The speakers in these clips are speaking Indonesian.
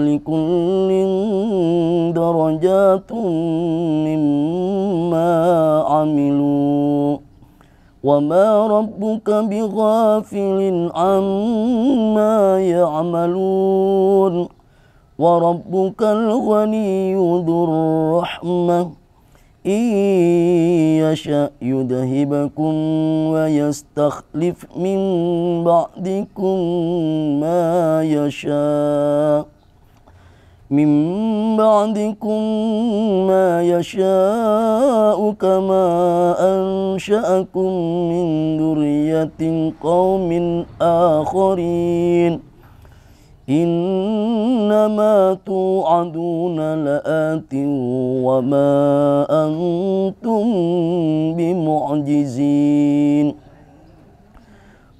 ولكل درجات مما عملوا وما ربك بغافل عما يعملون وربك الغني ذو الرحمه إن يشأ يذهبكم ويستخلف من بعدكم ما يشاء من بعدكم ما يشاء كما أنشأكم من ذرية قوم آخرين إنما توعدون لآت وما أنتم بمعجزين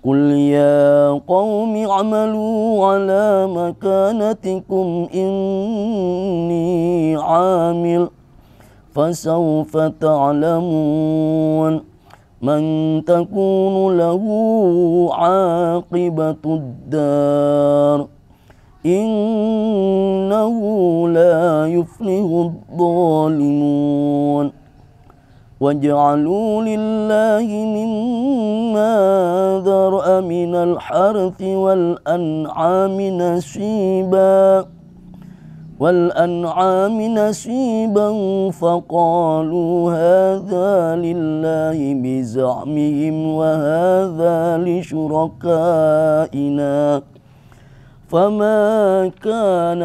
قل يا قوم اعملوا على مكانتكم إني عامل فسوف تعلمون من تكون له عاقبة الدار إنه لا يفلح الظالمون واجعلوا لله مما ذرأ من الحرث والأنعام نصيبا والأنعام نصيبا فقالوا هذا لله بزعمهم وهذا لشركائنا فما كان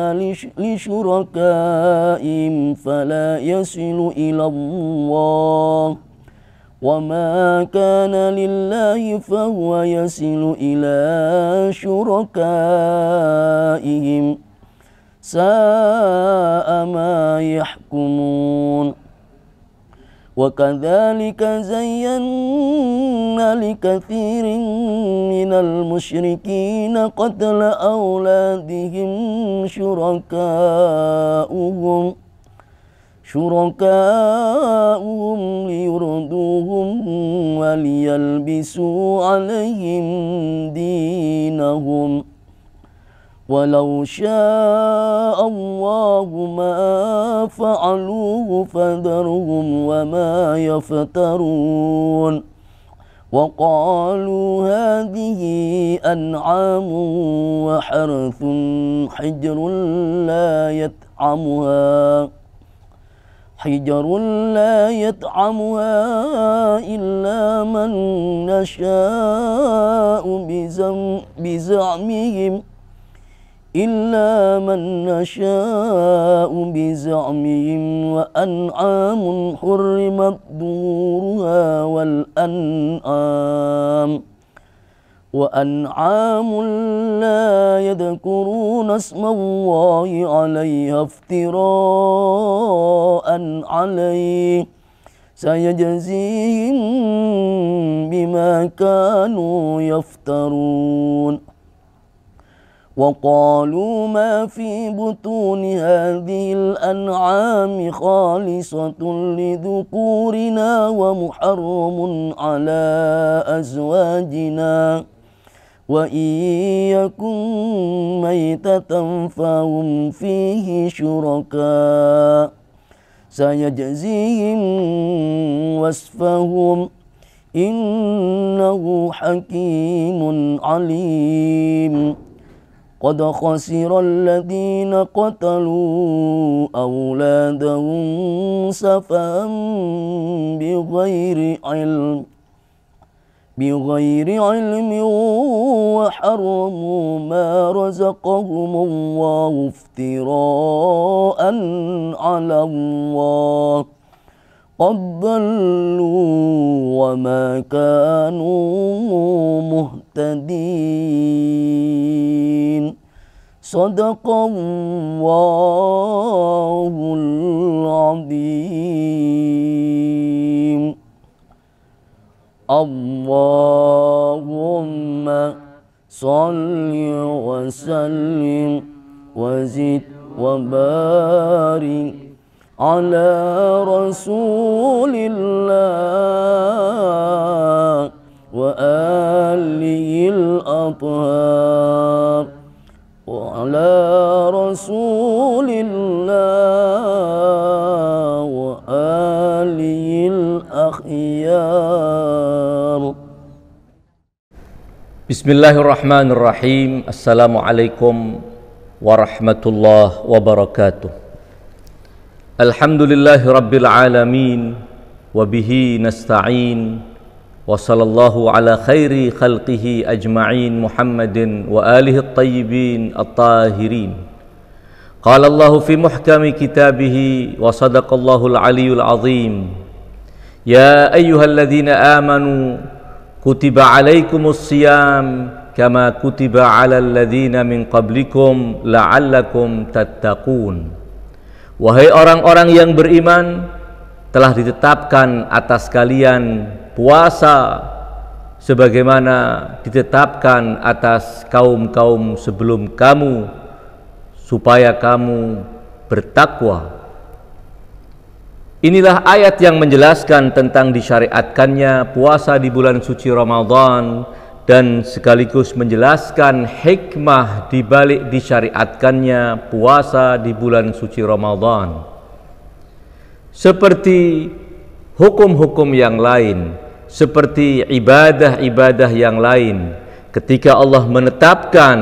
لشركائهم فلا يصل إلى الله وما كان لله فهو يصل إلى شركائهم ساء ما يحكمون وكذلك زينا لكثير من المشركين قتل أولادهم شركاؤهم شركاؤهم ليردوهم وليلبسوا عليهم دينهم ولو شاء الله ما فعلوه فذرهم وما يفترون وقالوا هذه أنعام وحرث حجر لا يطعمها حجر لا يطعمها إلا من نشاء بزعمهم إلا من نشاء بزعمهم وأنعام حرمت ظهورها والأنعام وأنعام لا يذكرون اسم الله عليها افتراء عليه سيجزيهم بما كانوا يفترون وقالوا ما في بطون هذه الأنعام خالصة لذكورنا ومحرم على أزواجنا وإن يكن ميتة فهم فيه شركاء سيجزيهم وصفهم إنه حكيم عليم قد خسر الذين قتلوا أولادهم سفا بغير علم بغير علم وحرموا ما رزقهم الله افتراء على الله قد ضلوا وما كانوا مهتدين صدق الله العظيم اللهم صل وسلم وزد وبارك على رسول الله وآله الأطهار وعلى رسول الله وآله الأخيار بسم الله الرحمن الرحيم السلام عليكم ورحمة الله وبركاته الحمد لله رب العالمين وبه نستعين وصلى الله على خير خلقه أجمعين محمد وآله الطيبين الطاهرين قال الله في محكم كتابه وصدق الله العلي العظيم يا أيها الذين آمنوا كتب عليكم الصيام كما كتب على الذين من قبلكم لعلكم تتقون Wahai orang-orang yang beriman, telah ditetapkan atas kalian puasa sebagaimana ditetapkan atas kaum-kaum sebelum kamu supaya kamu bertakwa. Inilah ayat yang menjelaskan tentang disyariatkannya puasa di bulan suci Ramadan dan sekaligus menjelaskan hikmah di balik disyariatkannya puasa di bulan suci Ramadan. Seperti hukum-hukum yang lain, seperti ibadah-ibadah yang lain, ketika Allah menetapkan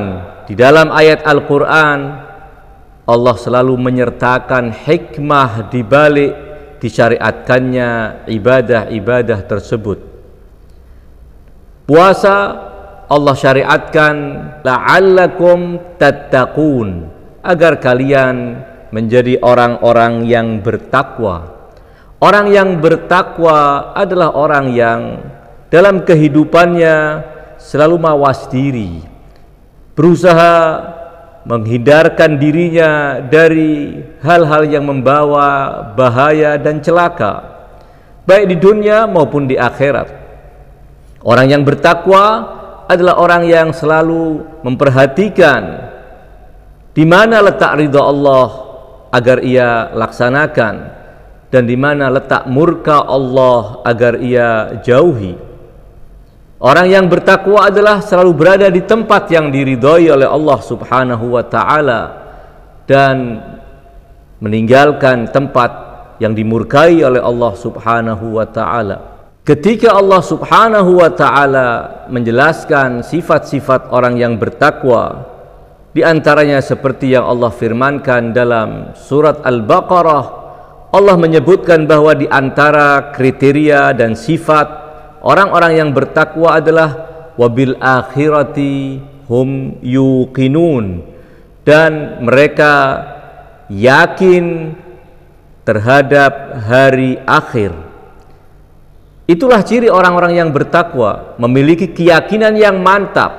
di dalam ayat Al-Quran, Allah selalu menyertakan hikmah di balik disyariatkannya ibadah-ibadah tersebut. Puasa Allah syariatkan la'allakum tattaqun agar kalian menjadi orang-orang yang bertakwa. Orang yang bertakwa adalah orang yang dalam kehidupannya selalu mawas diri, berusaha menghindarkan dirinya dari hal-hal yang membawa bahaya dan celaka, baik di dunia maupun di akhirat. Orang yang bertakwa adalah orang yang selalu memperhatikan di mana letak ridha Allah agar ia laksanakan dan di mana letak murka Allah agar ia jauhi. Orang yang bertakwa adalah selalu berada di tempat yang diridhoi oleh Allah Subhanahu wa taala dan meninggalkan tempat yang dimurkai oleh Allah Subhanahu wa taala. Ketika Allah Subhanahu wa taala menjelaskan sifat-sifat orang yang bertakwa, di antaranya seperti yang Allah firmankan dalam surat Al-Baqarah, Allah menyebutkan bahwa di antara kriteria dan sifat orang-orang yang bertakwa adalah wabil akhirati hum yuqinun dan mereka yakin terhadap hari akhir. Itulah ciri orang-orang yang bertakwa, memiliki keyakinan yang mantap,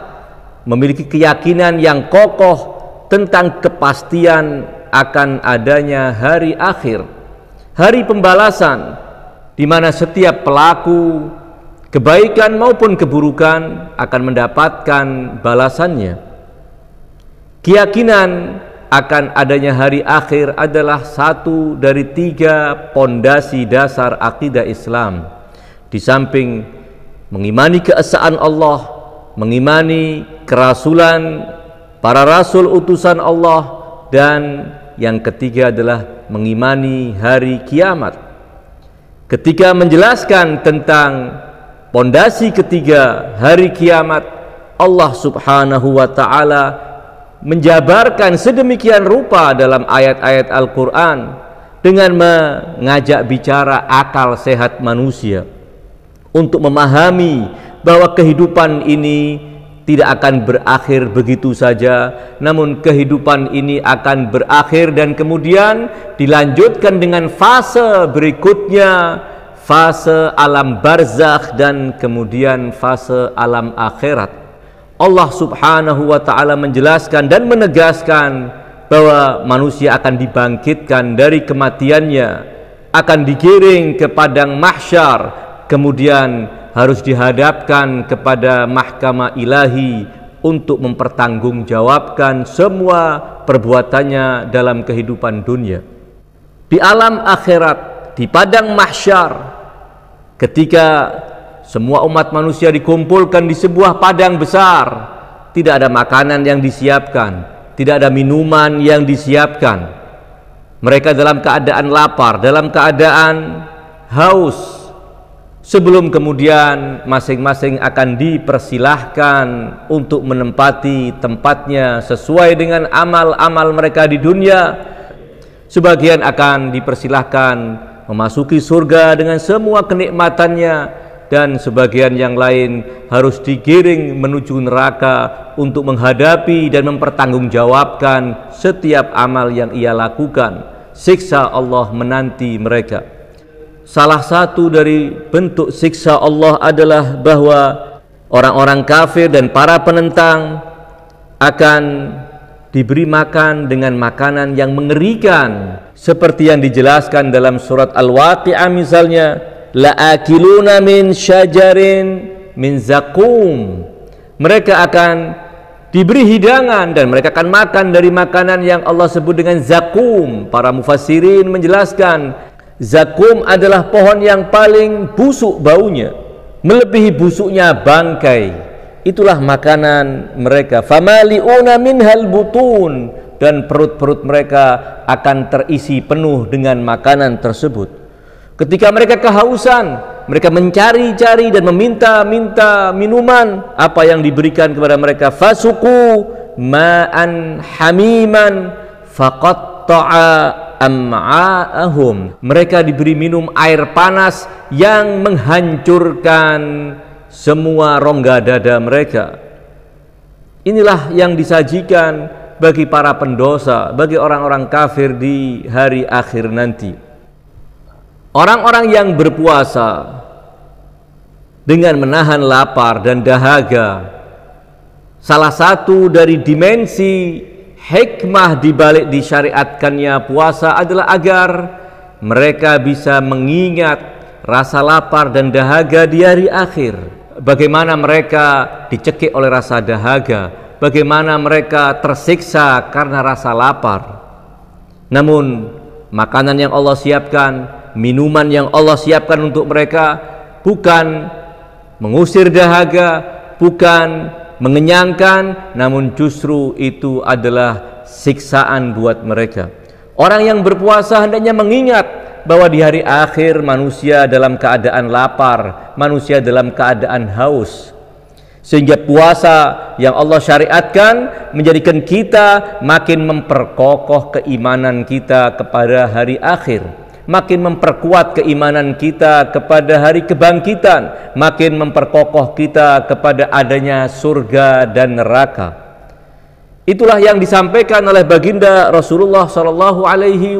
memiliki keyakinan yang kokoh tentang kepastian akan adanya hari akhir, hari pembalasan, di mana setiap pelaku kebaikan maupun keburukan akan mendapatkan balasannya. Keyakinan akan adanya hari akhir adalah satu dari tiga pondasi dasar akidah Islam di samping mengimani keesaan Allah, mengimani kerasulan para rasul utusan Allah dan yang ketiga adalah mengimani hari kiamat. Ketika menjelaskan tentang pondasi ketiga hari kiamat, Allah Subhanahu wa taala menjabarkan sedemikian rupa dalam ayat-ayat Al-Qur'an dengan mengajak bicara akal sehat manusia untuk memahami bahwa kehidupan ini tidak akan berakhir begitu saja, namun kehidupan ini akan berakhir dan kemudian dilanjutkan dengan fase berikutnya, fase alam barzakh dan kemudian fase alam akhirat. Allah Subhanahu wa taala menjelaskan dan menegaskan bahwa manusia akan dibangkitkan dari kematiannya, akan digiring ke padang mahsyar kemudian harus dihadapkan kepada mahkamah ilahi untuk mempertanggungjawabkan semua perbuatannya dalam kehidupan dunia. Di alam akhirat, di padang mahsyar, ketika semua umat manusia dikumpulkan di sebuah padang besar, tidak ada makanan yang disiapkan, tidak ada minuman yang disiapkan. Mereka dalam keadaan lapar, dalam keadaan haus, sebelum kemudian masing-masing akan dipersilahkan untuk menempati tempatnya sesuai dengan amal-amal mereka di dunia sebagian akan dipersilahkan memasuki surga dengan semua kenikmatannya dan sebagian yang lain harus digiring menuju neraka untuk menghadapi dan mempertanggungjawabkan setiap amal yang ia lakukan siksa Allah menanti mereka salah satu dari bentuk siksa Allah adalah bahwa orang-orang kafir dan para penentang akan diberi makan dengan makanan yang mengerikan seperti yang dijelaskan dalam surat Al-Waqi'ah misalnya la'akiluna min syajarin min zakum mereka akan diberi hidangan dan mereka akan makan dari makanan yang Allah sebut dengan zakum para mufassirin menjelaskan zakum adalah pohon yang paling busuk baunya melebihi busuknya bangkai itulah makanan mereka famaliuna minhal butun dan perut-perut mereka akan terisi penuh dengan makanan tersebut ketika mereka kehausan mereka mencari-cari dan meminta-minta minuman apa yang diberikan kepada mereka fasuku ma'an hamiman faqatta'a am'a'ahum. Mereka diberi minum air panas yang menghancurkan semua rongga dada mereka. Inilah yang disajikan bagi para pendosa, bagi orang-orang kafir di hari akhir nanti. Orang-orang yang berpuasa dengan menahan lapar dan dahaga, salah satu dari dimensi hikmah dibalik disyariatkannya puasa adalah agar mereka bisa mengingat rasa lapar dan dahaga di hari akhir. Bagaimana mereka dicekik oleh rasa dahaga, bagaimana mereka tersiksa karena rasa lapar. Namun, makanan yang Allah siapkan, minuman yang Allah siapkan untuk mereka bukan mengusir dahaga, bukan mengenyangkan, namun justru itu adalah siksaan buat mereka. Orang yang berpuasa hendaknya mengingat bahwa di hari akhir manusia dalam keadaan lapar, manusia dalam keadaan haus. Sehingga puasa yang Allah syariatkan menjadikan kita makin memperkokoh keimanan kita kepada hari akhir makin memperkuat keimanan kita kepada hari kebangkitan, makin memperkokoh kita kepada adanya surga dan neraka. Itulah yang disampaikan oleh baginda Rasulullah Shallallahu Alaihi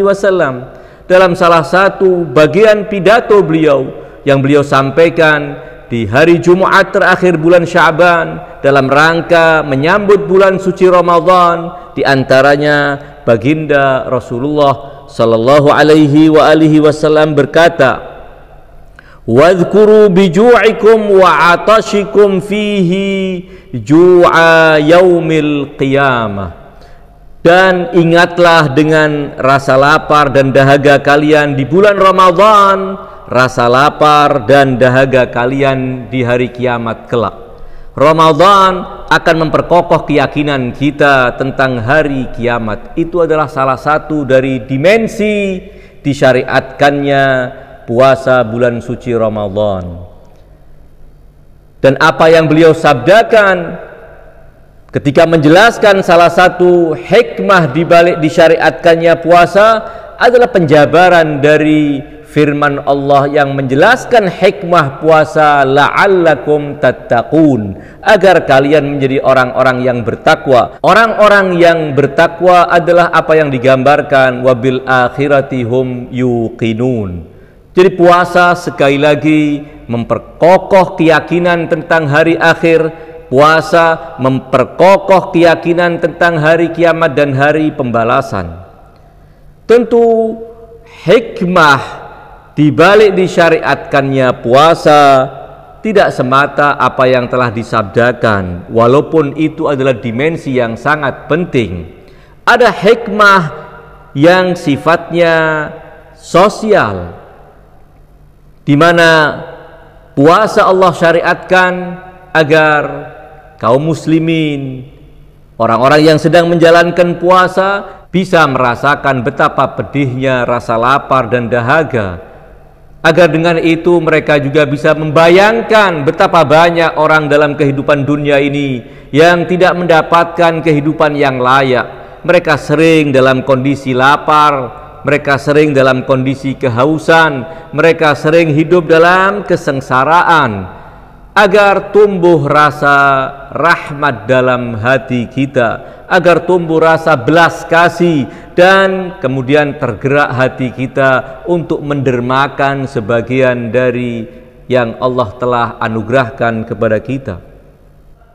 Wasallam dalam salah satu bagian pidato beliau yang beliau sampaikan di hari Jumat terakhir bulan Syaban dalam rangka menyambut bulan suci Ramadan di antaranya baginda Rasulullah sallallahu alaihi wa alihi wasallam berkata Wadhkuru biju'ikum wa atashikum fihi ju'a yaumil qiyamah dan ingatlah dengan rasa lapar dan dahaga kalian di bulan Ramadhan rasa lapar dan dahaga kalian di hari kiamat kelak Ramadan akan memperkokoh keyakinan kita tentang hari kiamat. Itu adalah salah satu dari dimensi disyariatkannya puasa bulan suci Ramadan. Dan apa yang beliau sabdakan ketika menjelaskan salah satu hikmah dibalik disyariatkannya puasa adalah penjabaran dari firman Allah yang menjelaskan hikmah puasa la'allakum tattaqun agar kalian menjadi orang-orang yang bertakwa orang-orang yang bertakwa adalah apa yang digambarkan wabil akhiratihum yuqinun jadi puasa sekali lagi memperkokoh keyakinan tentang hari akhir puasa memperkokoh keyakinan tentang hari kiamat dan hari pembalasan tentu hikmah dibalik disyariatkannya puasa tidak semata apa yang telah disabdakan, walaupun itu adalah dimensi yang sangat penting. Ada hikmah yang sifatnya sosial, di mana puasa Allah syariatkan agar kaum Muslimin, orang-orang yang sedang menjalankan puasa, bisa merasakan betapa pedihnya rasa lapar dan dahaga agar dengan itu mereka juga bisa membayangkan betapa banyak orang dalam kehidupan dunia ini yang tidak mendapatkan kehidupan yang layak. Mereka sering dalam kondisi lapar, mereka sering dalam kondisi kehausan, mereka sering hidup dalam kesengsaraan agar tumbuh rasa rahmat dalam hati kita, agar tumbuh rasa belas kasih dan kemudian tergerak hati kita untuk mendermakan sebagian dari yang Allah telah anugerahkan kepada kita.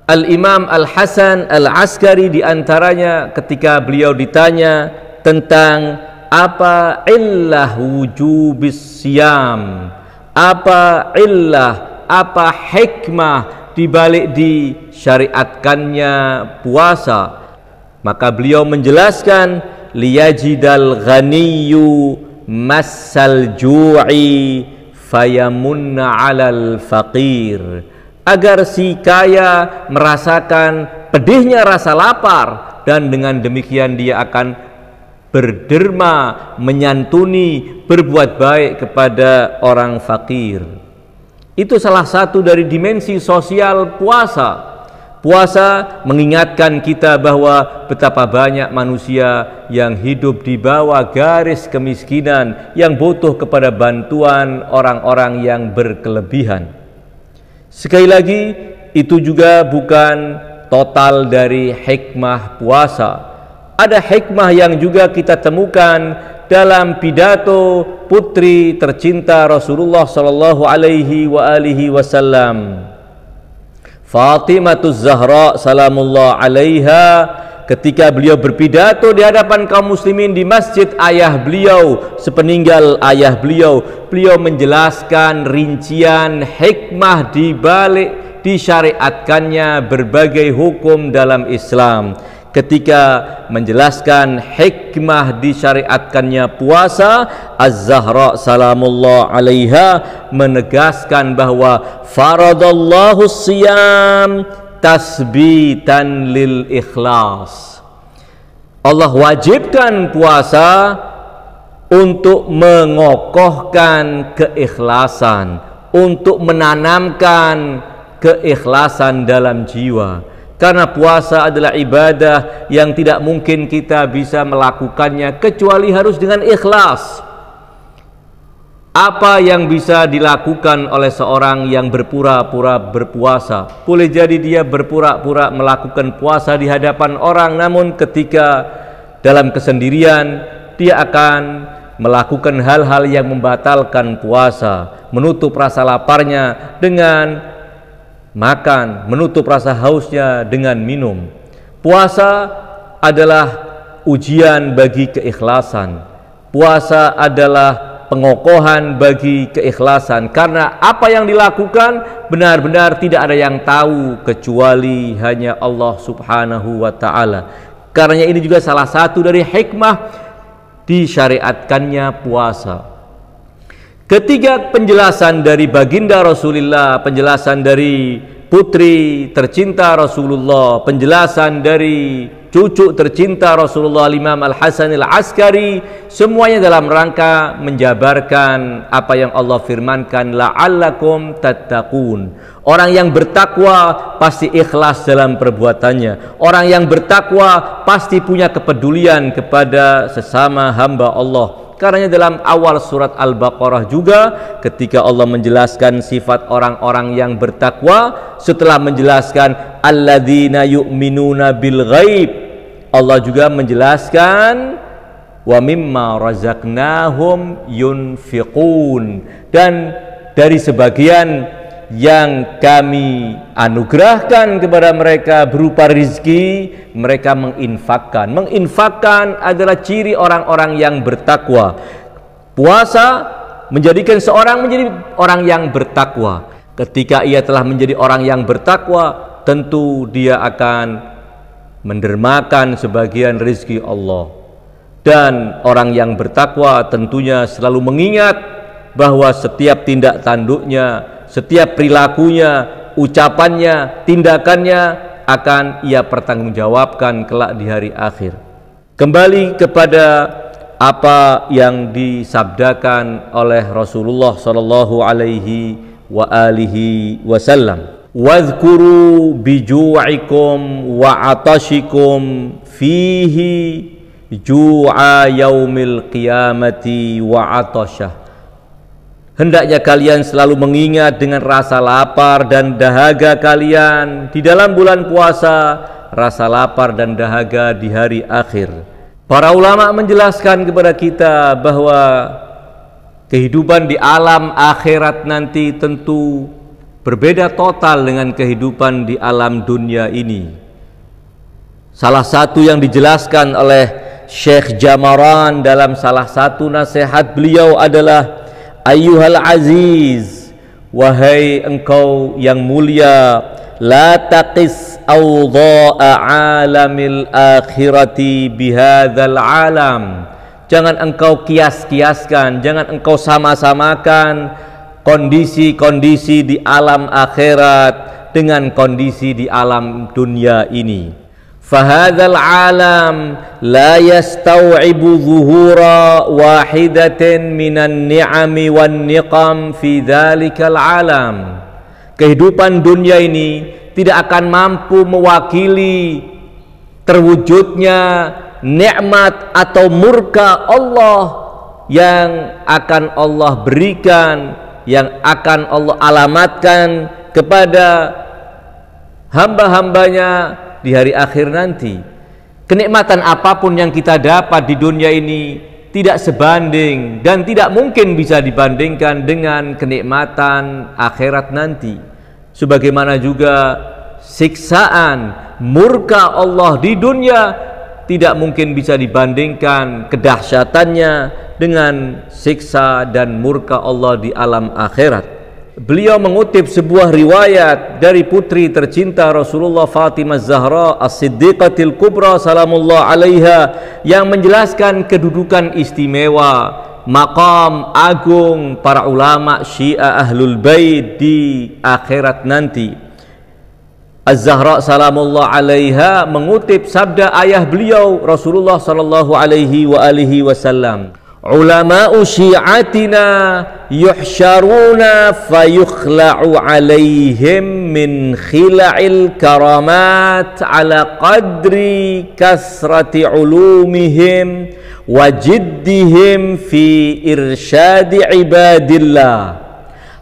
Al-Imam Al-Hasan Al-Askari diantaranya ketika beliau ditanya tentang apa illah wujubis siam, apa illah apa hikmah dibalik syariatkannya puasa maka beliau menjelaskan liyajidal ghaniyu massal ju'i fayamunna 'alal faqir agar si kaya merasakan pedihnya rasa lapar dan dengan demikian dia akan berderma menyantuni berbuat baik kepada orang fakir itu salah satu dari dimensi sosial puasa. Puasa mengingatkan kita bahwa betapa banyak manusia yang hidup di bawah garis kemiskinan yang butuh kepada bantuan orang-orang yang berkelebihan. Sekali lagi, itu juga bukan total dari hikmah puasa. Ada hikmah yang juga kita temukan dalam pidato putri tercinta Rasulullah sallallahu alaihi wa alihi wasallam Fatimatuz Zahra salamullah alaiha ketika beliau berpidato di hadapan kaum muslimin di masjid ayah beliau sepeninggal ayah beliau beliau menjelaskan rincian hikmah di balik disyariatkannya berbagai hukum dalam Islam ketika menjelaskan hikmah disyariatkannya puasa Az-Zahra salamullah alaiha menegaskan bahwa faradallahu siyam tasbitan lil ikhlas Allah wajibkan puasa untuk mengokohkan keikhlasan, untuk menanamkan keikhlasan dalam jiwa karena puasa adalah ibadah yang tidak mungkin kita bisa melakukannya kecuali harus dengan ikhlas apa yang bisa dilakukan oleh seorang yang berpura-pura berpuasa boleh jadi dia berpura-pura melakukan puasa di hadapan orang namun ketika dalam kesendirian dia akan melakukan hal-hal yang membatalkan puasa menutup rasa laparnya dengan makan, menutup rasa hausnya dengan minum. Puasa adalah ujian bagi keikhlasan. Puasa adalah pengokohan bagi keikhlasan karena apa yang dilakukan benar-benar tidak ada yang tahu kecuali hanya Allah Subhanahu wa taala. Karena ini juga salah satu dari hikmah disyariatkannya puasa. Ketiga penjelasan dari baginda Rasulullah, penjelasan dari putri tercinta Rasulullah, penjelasan dari cucu tercinta Rasulullah Imam Al Hasan Al Askari, semuanya dalam rangka menjabarkan apa yang Allah firmankan la'allakum tattaqun. Orang yang bertakwa pasti ikhlas dalam perbuatannya. Orang yang bertakwa pasti punya kepedulian kepada sesama hamba Allah karena dalam awal surat Al-Baqarah juga ketika Allah menjelaskan sifat orang-orang yang bertakwa setelah menjelaskan alladzina yu'minuna bil ghaib Allah juga menjelaskan wa mimma razaqnahum yunfiqun dan dari sebagian yang kami anugerahkan kepada mereka berupa rizki mereka menginfakkan menginfakkan adalah ciri orang-orang yang bertakwa puasa menjadikan seorang menjadi orang yang bertakwa ketika ia telah menjadi orang yang bertakwa tentu dia akan mendermakan sebagian rizki Allah dan orang yang bertakwa tentunya selalu mengingat bahwa setiap tindak tanduknya setiap perilakunya, ucapannya, tindakannya akan ia pertanggungjawabkan kelak di hari akhir. Kembali kepada apa yang disabdakan oleh Rasulullah sallallahu alaihi wa alihi wasallam. Wadhkuru biju'ikum wa atashikum fihi ju'a yaumil qiyamati wa atashah Hendaknya kalian selalu mengingat dengan rasa lapar dan dahaga kalian di dalam bulan puasa, rasa lapar dan dahaga di hari akhir. Para ulama menjelaskan kepada kita bahwa kehidupan di alam akhirat nanti tentu berbeda total dengan kehidupan di alam dunia ini. Salah satu yang dijelaskan oleh Syekh Jamaran dalam salah satu nasihat beliau adalah ayyuhal aziz wahai engkau yang mulia la taqis awdha'a alamil akhirati bihadzal alam jangan engkau kias-kiaskan jangan engkau sama-samakan kondisi-kondisi di alam akhirat dengan kondisi di alam dunia ini فهذا alam la يستوعب zuhura wahidatin minan ni'ami wan niqam fi العالم. kehidupan dunia ini tidak akan mampu mewakili terwujudnya nikmat atau murka Allah yang akan Allah berikan yang akan Allah alamatkan kepada hamba-hambanya di hari akhir nanti. Kenikmatan apapun yang kita dapat di dunia ini tidak sebanding dan tidak mungkin bisa dibandingkan dengan kenikmatan akhirat nanti. Sebagaimana juga siksaan murka Allah di dunia tidak mungkin bisa dibandingkan kedahsyatannya dengan siksa dan murka Allah di alam akhirat beliau mengutip sebuah riwayat dari putri tercinta Rasulullah Fatimah Zahra As-Siddiqatil Kubra salamullah alaiha yang menjelaskan kedudukan istimewa maqam agung para ulama Syiah Ahlul Bait di akhirat nanti Az-Zahra salamullah alaiha mengutip sabda ayah beliau Rasulullah sallallahu alaihi wa alihi wasallam علماء شيعتنا يحشرون فيخلع عليهم من خلع الكرامات على قدر كثرة علومهم وجدهم في إرشاد عباد الله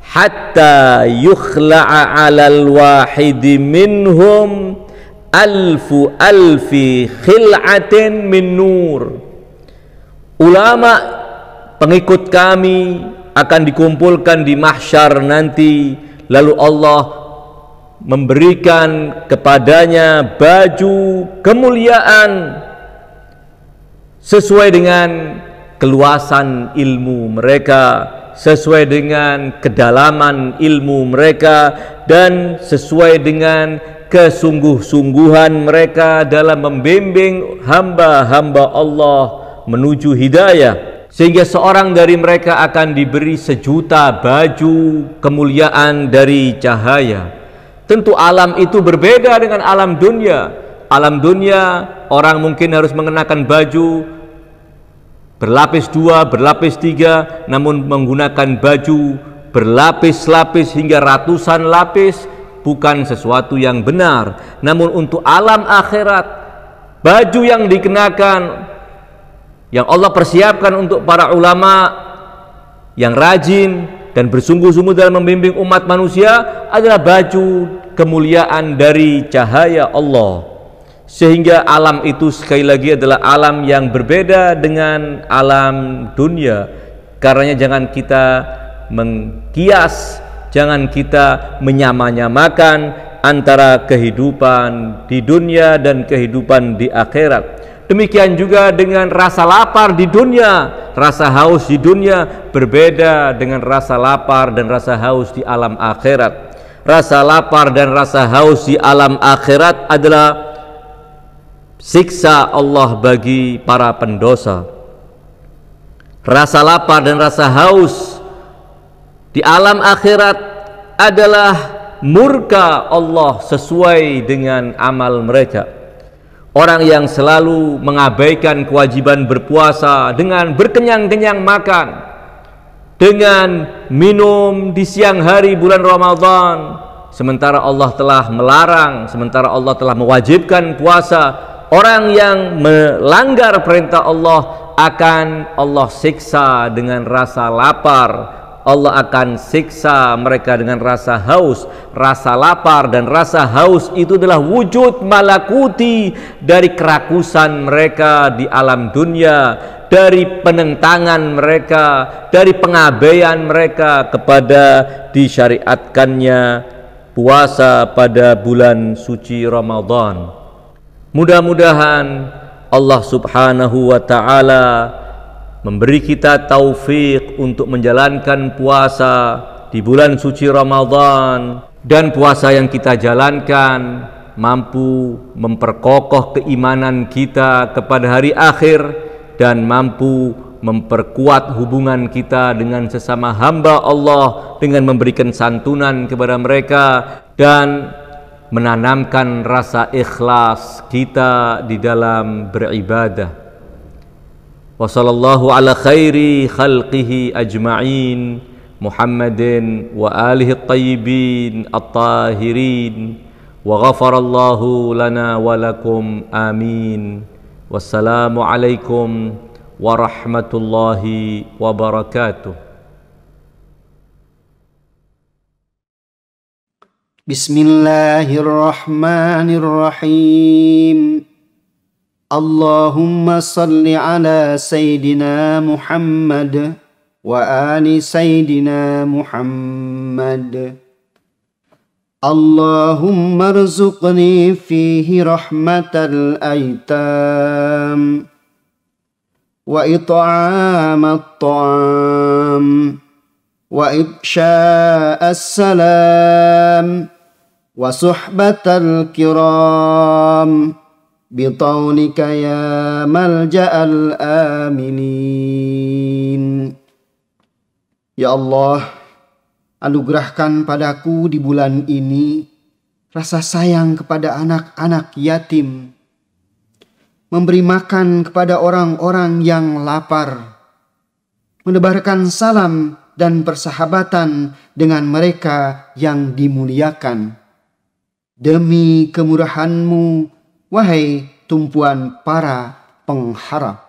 حتى يخلع على الواحد منهم ألف ألف خلعة من نور ulama pengikut kami akan dikumpulkan di mahsyar nanti lalu Allah memberikan kepadanya baju kemuliaan sesuai dengan keluasan ilmu mereka sesuai dengan kedalaman ilmu mereka dan sesuai dengan kesungguh-sungguhan mereka dalam membimbing hamba-hamba Allah menuju hidayah sehingga seorang dari mereka akan diberi sejuta baju kemuliaan dari cahaya tentu alam itu berbeda dengan alam dunia alam dunia orang mungkin harus mengenakan baju berlapis dua, berlapis tiga, namun menggunakan baju berlapis-lapis hingga ratusan lapis bukan sesuatu yang benar. Namun untuk alam akhirat, baju yang dikenakan yang Allah persiapkan untuk para ulama yang rajin dan bersungguh-sungguh dalam membimbing umat manusia adalah baju kemuliaan dari cahaya Allah sehingga alam itu sekali lagi adalah alam yang berbeda dengan alam dunia karenanya jangan kita mengkias jangan kita menyamanyamakan antara kehidupan di dunia dan kehidupan di akhirat Demikian juga dengan rasa lapar di dunia, rasa haus di dunia berbeda dengan rasa lapar dan rasa haus di alam akhirat. Rasa lapar dan rasa haus di alam akhirat adalah siksa Allah bagi para pendosa. Rasa lapar dan rasa haus di alam akhirat adalah murka Allah sesuai dengan amal mereka Orang yang selalu mengabaikan kewajiban berpuasa dengan berkenyang-kenyang makan, dengan minum di siang hari bulan Ramadan, sementara Allah telah melarang, sementara Allah telah mewajibkan puasa. Orang yang melanggar perintah Allah akan Allah siksa dengan rasa lapar, Allah akan siksa mereka dengan rasa haus, rasa lapar dan rasa haus itu adalah wujud malakuti dari kerakusan mereka di alam dunia, dari penentangan mereka, dari pengabaian mereka kepada disyariatkannya puasa pada bulan suci Ramadan. Mudah-mudahan Allah Subhanahu wa taala memberi kita taufik untuk menjalankan puasa di bulan suci Ramadan dan puasa yang kita jalankan mampu memperkokoh keimanan kita kepada hari akhir dan mampu memperkuat hubungan kita dengan sesama hamba Allah dengan memberikan santunan kepada mereka dan menanamkan rasa ikhlas kita di dalam beribadah وصلى الله على خير خلقه اجمعين محمد واله الطيبين الطاهرين وغفر الله لنا ولكم امين والسلام عليكم ورحمه الله وبركاته بسم الله الرحمن الرحيم اللهم صل على سيدنا محمد وآل سيدنا محمد اللهم ارزقني فيه رحمة الأيتام وإطعام الطعام وإفشاء السلام وصحبة الكرام بطولك يا ملجأ الآمنين Ya Allah, anugerahkan padaku di bulan ini rasa sayang kepada anak-anak yatim, memberi makan kepada orang-orang yang lapar, menebarkan salam dan persahabatan dengan mereka yang dimuliakan. Demi kemurahanMu mu Wahai tumpuan para pengharap.